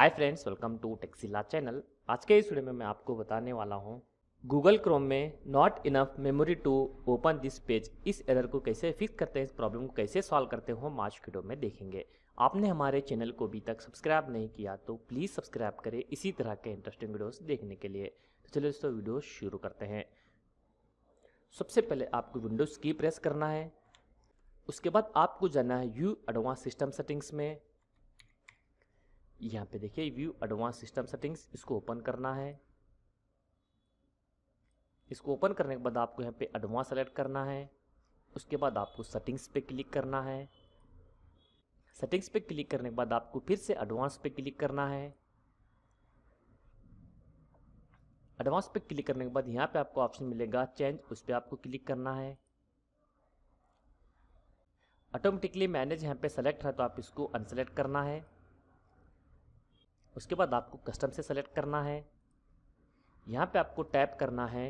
hi friends welcome to Texila channel आज के इस वीडियो में मैं आपको बताने वाला हूँ गूगल क्रोम में not enough memory to open this page इस एरर को कैसे फिक्स करते हैं इस प्रॉब्लम को कैसे सॉल्व करते हो हम आज वीडियो में देखेंगे आपने हमारे चैनल को अभी तक सब्सक्राइब नहीं किया तो प्लीज़ सब्सक्राइब करें इसी तरह के इंटरेस्टिंग वीडियोज़ देखने के लिए तो चलिए दोस्तों वीडियो शुरू करते हैं सबसे पहले आपको विंडोज़ की प्रेस करना है उसके बाद आपको जाना है यू एडवांस सिस्टम सेटिंग्स में यहाँ पे देखिए व्यू एडवांस सिस्टम सेटिंग्स इसको ओपन करना है इसको ओपन करने के बाद आपको यहाँ पे एडवांस सेलेक्ट करना है उसके बाद आपको सेटिंग्स पे क्लिक करना है सेटिंग्स पे क्लिक करने के बाद आपको फिर से एडवांस पे क्लिक करना है एडवांस पे क्लिक करने के बाद यहाँ पे आपको ऑप्शन मिलेगा चेंज उस पर आपको क्लिक करना है ऑटोमेटिकली मैनेज यहाँ पे सेलेक्ट है तो आप इसको अनसेलेक्ट करना है उसके बाद आपको कस्टम से सेलेक्ट करना है यहाँ पे आपको टैप करना है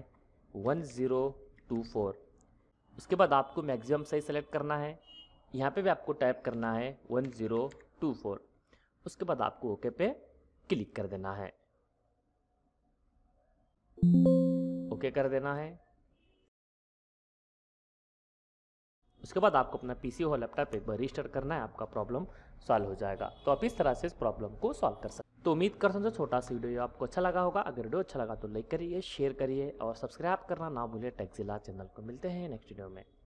1024 उसके बाद आपको मैक्सिमम साइज सेलेक्ट करना है यहाँ पे भी आपको टैप करना है 1024 उसके बाद आपको ओके पे क्लिक कर देना है ओके कर देना है उसके बाद आपको अपना पीसी और लैपटॉप एक बार रजिस्टर करना है आपका प्रॉब्लम सॉल्व हो जाएगा तो आप इस तरह से इस प्रॉब्लम को सॉल्व कर सकते तो उम्मीद करता हूँ छोटा सा वीडियो आपको अच्छा लगा होगा अगर वीडियो अच्छा लगा तो लाइक करिए शेयर करिए और सब्सक्राइब करना ना भूलिए ला चैनल को मिलते हैं नेक्स्ट वीडियो में